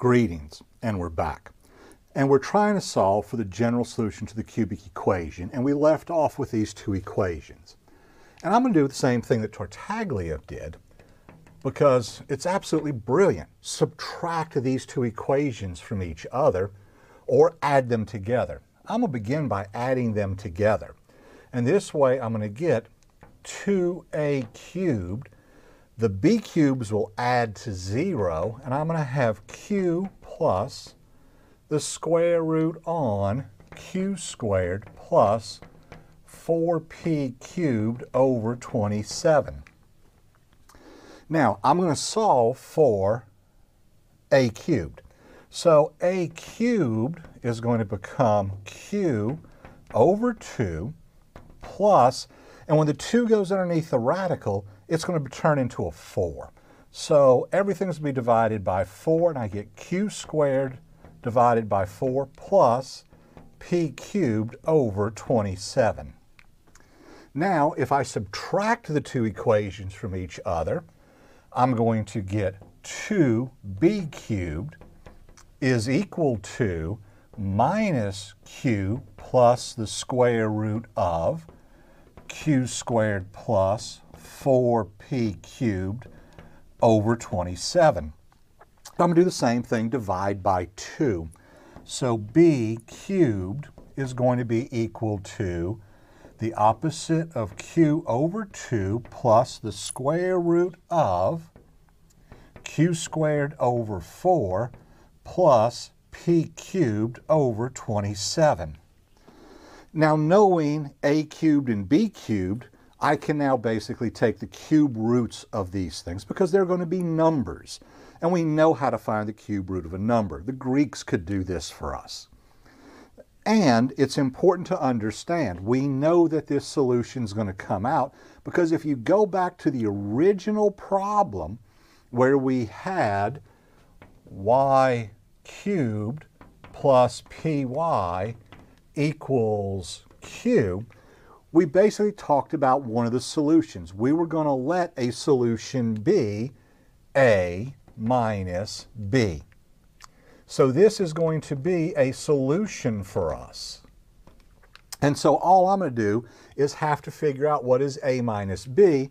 Greetings, and we're back. And we're trying to solve for the general solution to the cubic equation, and we left off with these two equations. And I'm going to do the same thing that Tartaglia did, because it's absolutely brilliant. Subtract these two equations from each other, or add them together. I'm going to begin by adding them together. And this way I'm going to get 2a cubed the B cubes will add to zero, and I'm gonna have Q plus the square root on Q squared plus 4p cubed over 27. Now, I'm going to solve for a cubed. So a cubed is going to become q over 2 plus, and when the 2 goes underneath the radical, it's going to turn into a 4. So everything's going to be divided by 4, and I get q squared divided by 4 plus p cubed over 27. Now, if I subtract the two equations from each other, I'm going to get 2b cubed is equal to minus q plus the square root of q squared plus 4p cubed over 27. I'm going to do the same thing, divide by 2. So b cubed is going to be equal to the opposite of q over 2 plus the square root of q squared over 4 plus p cubed over 27. Now knowing a cubed and b cubed, I can now basically take the cube roots of these things because they're going to be numbers. And we know how to find the cube root of a number. The Greeks could do this for us. And it's important to understand, we know that this solution is going to come out because if you go back to the original problem where we had y cubed plus py equals q, we basically talked about one of the solutions. We were going to let a solution be A minus B. So this is going to be a solution for us. And so all I'm going to do is have to figure out what is A minus B.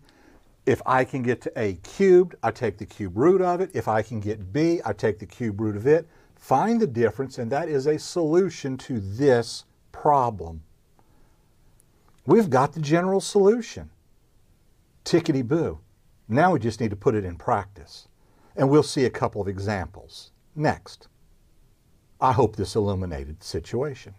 If I can get to A cubed, I take the cube root of it. If I can get B, I take the cube root of it. Find the difference, and that is a solution to this problem. We've got the general solution. Tickety boo. Now we just need to put it in practice. And we'll see a couple of examples next. I hope this illuminated the situation.